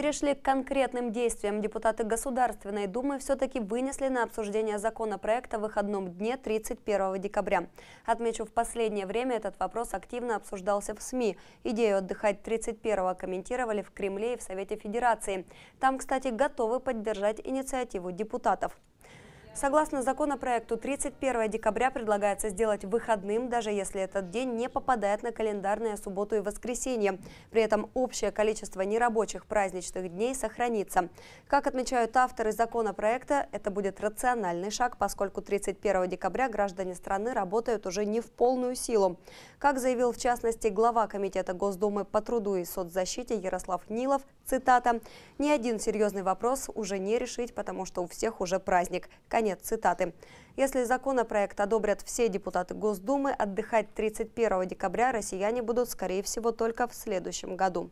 перешли к конкретным действиям. Депутаты Государственной Думы все-таки вынесли на обсуждение законопроекта в выходном дне 31 декабря. Отмечу, в последнее время этот вопрос активно обсуждался в СМИ. Идею отдыхать 31 комментировали в Кремле и в Совете Федерации. Там, кстати, готовы поддержать инициативу депутатов. Согласно законопроекту, 31 декабря предлагается сделать выходным, даже если этот день не попадает на календарное субботу и воскресенье. При этом общее количество нерабочих праздничных дней сохранится. Как отмечают авторы законопроекта, это будет рациональный шаг, поскольку 31 декабря граждане страны работают уже не в полную силу. Как заявил в частности глава Комитета Госдумы по труду и соцзащите Ярослав Нилов, цитата, «Ни один серьезный вопрос уже не решить, потому что у всех уже праздник». Конец Конец цитаты. Если законопроект одобрят все депутаты Госдумы, отдыхать 31 декабря россияне будут, скорее всего, только в следующем году.